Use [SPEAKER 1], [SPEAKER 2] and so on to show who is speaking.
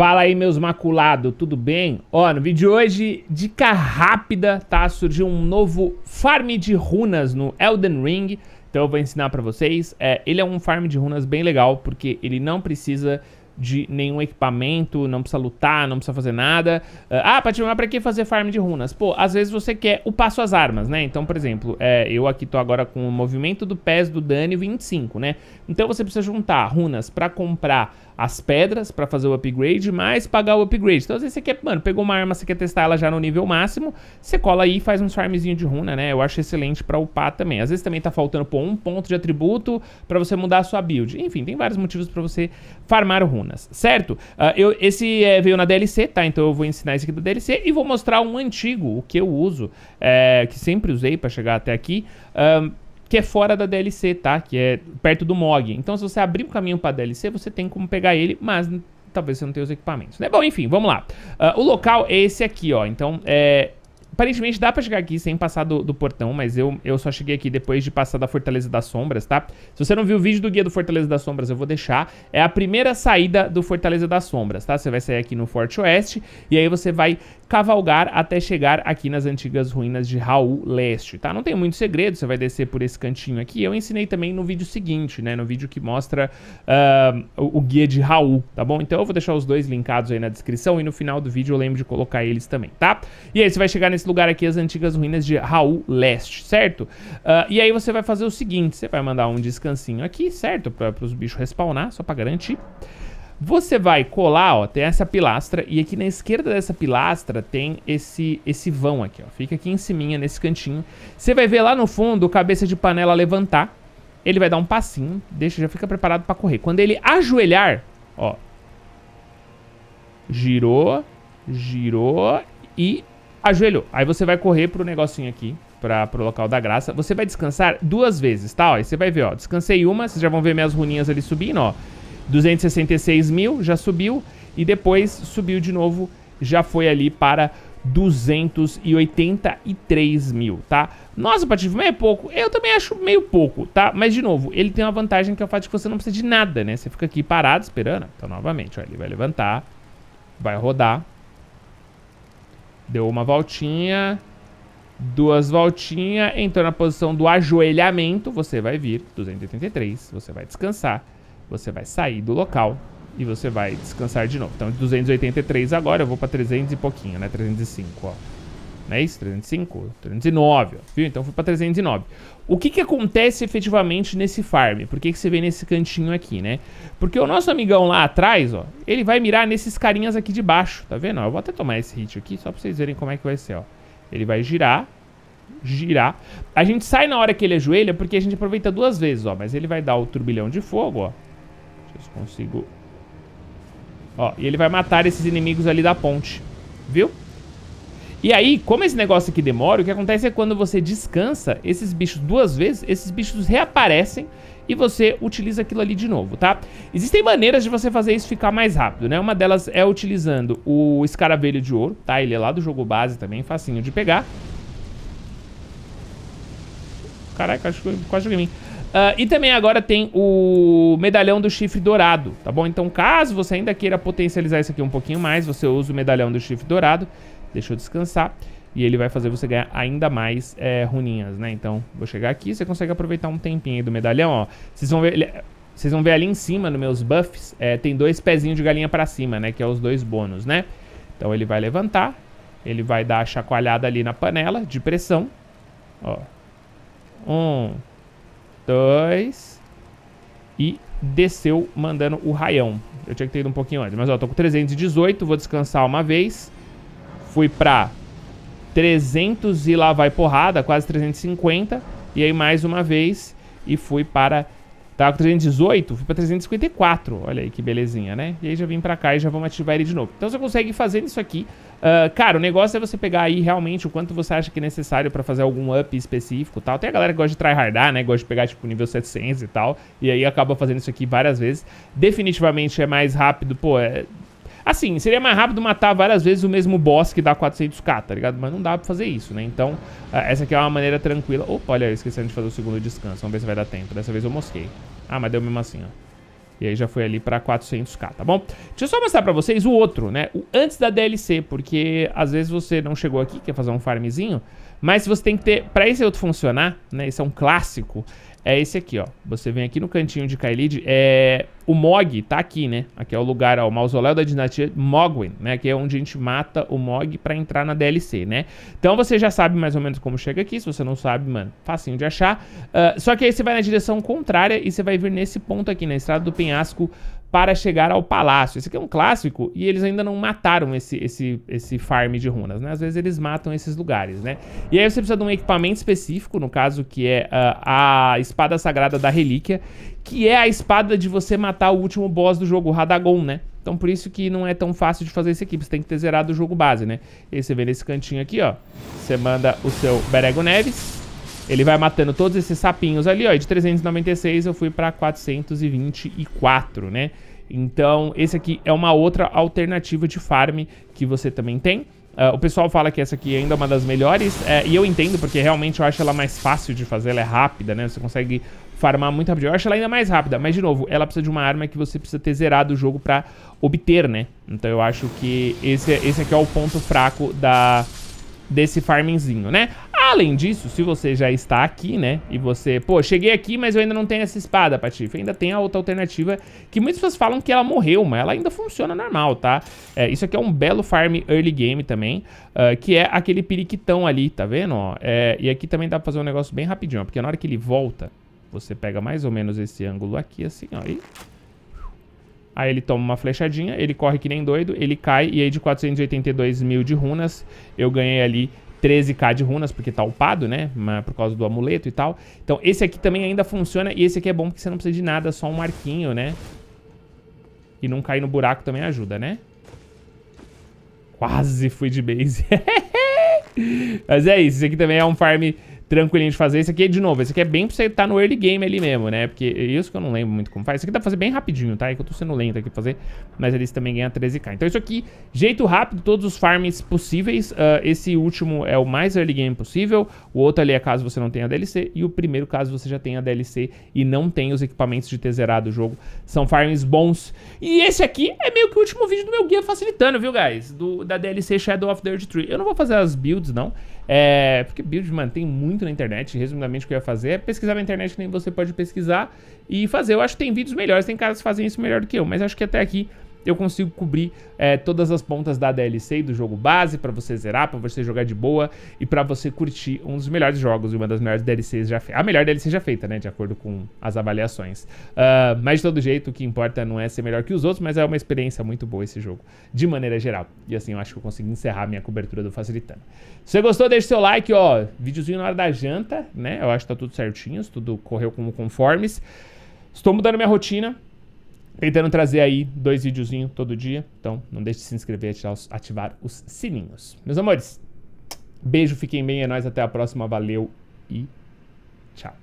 [SPEAKER 1] Fala aí, meus maculados, tudo bem? Ó, no vídeo de hoje, dica rápida, tá? Surgiu um novo farm de runas no Elden Ring, então eu vou ensinar pra vocês. É, ele é um farm de runas bem legal, porque ele não precisa de nenhum equipamento, não precisa lutar, não precisa fazer nada. É, ah, Paty, mas pra que fazer farm de runas? Pô, às vezes você quer upar suas armas, né? Então, por exemplo, é, eu aqui tô agora com o movimento do pés do dano 25, né? Então você precisa juntar runas pra comprar as pedras para fazer o upgrade, mais pagar o upgrade. Então, às vezes você quer, mano, pegou uma arma, você quer testar ela já no nível máximo, você cola aí e faz um farmzinho de runa, né? Eu acho excelente para upar também. Às vezes também tá faltando, pô, um ponto de atributo para você mudar a sua build. Enfim, tem vários motivos para você farmar runas, certo? Uh, eu, esse é, veio na DLC, tá? Então eu vou ensinar esse aqui da DLC e vou mostrar um antigo, o que eu uso, é, que sempre usei para chegar até aqui. Um, que é fora da DLC, tá? Que é perto do MOG. Então, se você abrir o um caminho para DLC, você tem como pegar ele, mas talvez você não tenha os equipamentos, né? Bom, enfim, vamos lá. Uh, o local é esse aqui, ó. Então, é... Aparentemente dá pra chegar aqui sem passar do, do, portão, mas eu, eu só cheguei aqui depois de passar da Fortaleza das Sombras, tá? Se você não viu o vídeo do guia do Fortaleza das Sombras, eu vou deixar. É a primeira saída do Fortaleza das Sombras, tá? Você vai sair aqui no Forte Oeste e aí você vai cavalgar até chegar aqui nas antigas ruínas de Raul Leste, tá? Não tem muito segredo, você vai descer por esse cantinho aqui. Eu ensinei também no vídeo seguinte, né? No vídeo que mostra uh, o, o guia de Raul, tá bom? Então eu vou deixar os dois linkados aí na descrição e no final do vídeo eu lembro de colocar eles também, tá? E aí você vai chegar nesse lugar aqui, as antigas ruínas de Raul Leste, certo? Uh, e aí você vai fazer o seguinte, você vai mandar um descansinho aqui, certo? Para os bichos respawnar, só para garantir. Você vai colar, ó, tem essa pilastra e aqui na esquerda dessa pilastra tem esse, esse vão aqui, ó. Fica aqui em cima, nesse cantinho. Você vai ver lá no fundo o cabeça de panela levantar. Ele vai dar um passinho, deixa, já fica preparado pra correr. Quando ele ajoelhar, ó, girou, girou e ajoelhou. Aí você vai correr pro negocinho aqui, pra, pro local da graça. Você vai descansar duas vezes, tá? Ó, aí você vai ver, ó, descansei uma, vocês já vão ver minhas runinhas ali subindo, ó. 266 mil, já subiu. E depois subiu de novo, já foi ali para 283 mil, tá? Nossa, Patife, mas é pouco. Eu também acho meio pouco, tá? Mas, de novo, ele tem uma vantagem que é o fato de que você não precisa de nada, né? Você fica aqui parado esperando. Então, novamente, ó, ele vai levantar, vai rodar. Deu uma voltinha, duas voltinhas, entrou na posição do ajoelhamento. Você vai vir, 283, você vai descansar. Você vai sair do local e você vai descansar de novo. Então, 283 agora, eu vou para 300 e pouquinho, né? 305, ó. Não é isso? 305? 309, ó. Viu? Então, fui para 309. O que que acontece efetivamente nesse farm? Por que que você vê nesse cantinho aqui, né? Porque o nosso amigão lá atrás, ó, ele vai mirar nesses carinhas aqui de baixo, tá vendo? eu vou até tomar esse hit aqui, só pra vocês verem como é que vai ser, ó. Ele vai girar, girar. A gente sai na hora que ele ajoelha, porque a gente aproveita duas vezes, ó. Mas ele vai dar o turbilhão de fogo, ó se consigo... Ó, e ele vai matar esses inimigos ali da ponte, viu? E aí, como esse negócio aqui demora, o que acontece é quando você descansa esses bichos duas vezes, esses bichos reaparecem e você utiliza aquilo ali de novo, tá? Existem maneiras de você fazer isso ficar mais rápido, né? Uma delas é utilizando o escaravelho de ouro, tá? Ele é lá do jogo base também, facinho de pegar. Caraca, acho que quase joguei em mim. Uh, e também agora tem o medalhão do chifre dourado, tá bom? Então caso você ainda queira potencializar isso aqui um pouquinho mais, você usa o medalhão do chifre dourado. Deixa eu descansar. E ele vai fazer você ganhar ainda mais é, runinhas, né? Então, vou chegar aqui. Você consegue aproveitar um tempinho aí do medalhão, ó. Vocês vão ver... Ele... Vocês vão ver ali em cima, nos meus buffs, é, tem dois pezinhos de galinha pra cima, né? Que é os dois bônus, né? Então ele vai levantar, ele vai dar a chacoalhada ali na panela de pressão. Ó. Um, dois. E desceu mandando o raião. Eu tinha que ter ido um pouquinho antes. Mas ó, tô com 318, vou descansar uma vez. Fui pra 300 e lá vai porrada, quase 350. E aí mais uma vez e fui para Tava tá, com 318, fui pra 354. Olha aí que belezinha, né? E aí já vim pra cá e já vamos ativar ele de novo. Então você consegue fazer isso aqui. Uh, cara, o negócio é você pegar aí realmente o quanto você acha que é necessário pra fazer algum up específico e tal. Tem a galera que gosta de tryhardar, né? Gosta de pegar tipo nível 700 e tal. E aí acaba fazendo isso aqui várias vezes. Definitivamente é mais rápido, pô, é Assim, seria mais rápido matar várias vezes o mesmo boss que dá 400k, tá ligado? Mas não dá pra fazer isso, né? Então, ah, essa aqui é uma maneira tranquila. Opa, olha, eu esqueci de fazer o segundo descanso. Vamos ver se vai dar tempo. Dessa vez eu mosquei. Ah, mas deu mesmo assim, ó. E aí já foi ali pra 400k, tá bom? Deixa eu só mostrar pra vocês o outro, né? O antes da DLC, porque às vezes você não chegou aqui, quer fazer um farmzinho... Mas você tem que ter... Pra esse outro funcionar, né? Esse é um clássico. É esse aqui, ó. Você vem aqui no cantinho de Kaelid. É... O Mog tá aqui, né? Aqui é o lugar, ó. O mausoléu da dinastia Mogwen, né? Que é onde a gente mata o Mog pra entrar na DLC, né? Então você já sabe mais ou menos como chega aqui. Se você não sabe, mano, facinho de achar. Uh, só que aí você vai na direção contrária e você vai vir nesse ponto aqui, na estrada do penhasco para chegar ao palácio. Esse aqui é um clássico e eles ainda não mataram esse, esse, esse farm de runas, né? Às vezes eles matam esses lugares, né? E aí você precisa de um equipamento específico, no caso que é uh, a espada sagrada da relíquia, que é a espada de você matar o último boss do jogo, o Radagon, né? Então por isso que não é tão fácil de fazer esse aqui, você tem que ter zerado o jogo base, né? E aí você vê nesse cantinho aqui, ó, você manda o seu Berego Neves, ele vai matando todos esses sapinhos ali, ó. E de 396 eu fui para 424, né? Então, esse aqui é uma outra alternativa de farm que você também tem. Uh, o pessoal fala que essa aqui ainda é uma das melhores, é, e eu entendo, porque realmente eu acho ela mais fácil de fazer, ela é rápida, né? Você consegue farmar muito rápido. Eu acho ela ainda mais rápida, mas de novo, ela precisa de uma arma que você precisa ter zerado o jogo pra obter, né? Então eu acho que esse, esse aqui é o ponto fraco da, desse farmingzinho, né? Além disso, se você já está aqui, né, e você... Pô, cheguei aqui, mas eu ainda não tenho essa espada, Patife. Ainda tem a outra alternativa, que muitas pessoas falam que ela morreu, mas ela ainda funciona normal, tá? É, isso aqui é um belo farm early game também, uh, que é aquele periquitão ali, tá vendo? Ó, é, e aqui também dá pra fazer um negócio bem rapidinho, ó, porque na hora que ele volta, você pega mais ou menos esse ângulo aqui, assim, ó, e... Aí ele toma uma flechadinha, ele corre que nem doido, ele cai, e aí de 482 mil de runas, eu ganhei ali 13k de runas, porque tá upado, né? Por causa do amuleto e tal. Então esse aqui também ainda funciona e esse aqui é bom porque você não precisa de nada, só um marquinho, né? E não cair no buraco também ajuda, né? Quase fui de base. Mas é isso, esse aqui também é um farm tranquilinho de fazer. Esse aqui, de novo, esse aqui é bem pra você estar tá no early game ali mesmo, né? Porque isso que eu não lembro muito como faz. Isso aqui dá pra fazer bem rapidinho, tá? É que eu tô sendo lento aqui pra fazer, mas eles também ganham 13k. Então isso aqui, jeito rápido, todos os farms possíveis. Uh, esse último é o mais early game possível. O outro ali é caso você não tenha DLC. E o primeiro caso você já tenha DLC e não tem os equipamentos de ter zerado o jogo. São farms bons. E esse aqui é meio que o último vídeo do meu guia facilitando, viu, guys? Do, da DLC Shadow of the Earth Tree. Eu não vou fazer as builds, não. É, porque build mantém muito na internet. Resumidamente, o que eu ia fazer é pesquisar na internet que nem você pode pesquisar e fazer. Eu acho que tem vídeos melhores, tem caras que fazem isso melhor do que eu, mas acho que até aqui eu consigo cobrir é, todas as pontas da DLC e do jogo base para você zerar, para você jogar de boa e para você curtir um dos melhores jogos e uma das melhores DLCs já feitas. A melhor DLC já feita, né? De acordo com as avaliações. Uh, mas de todo jeito, o que importa não é ser melhor que os outros, mas é uma experiência muito boa esse jogo, de maneira geral. E assim, eu acho que eu consegui encerrar minha cobertura do Facilitando. Se você gostou, Deixe seu like, ó. Videozinho na hora da janta, né? Eu acho que tá tudo certinho, tudo correu como conformes. Estou mudando minha rotina tentando trazer aí dois videozinhos todo dia. Então, não deixe de se inscrever e ativar os sininhos. Meus amores, beijo, fiquem bem, é nóis, até a próxima, valeu e tchau.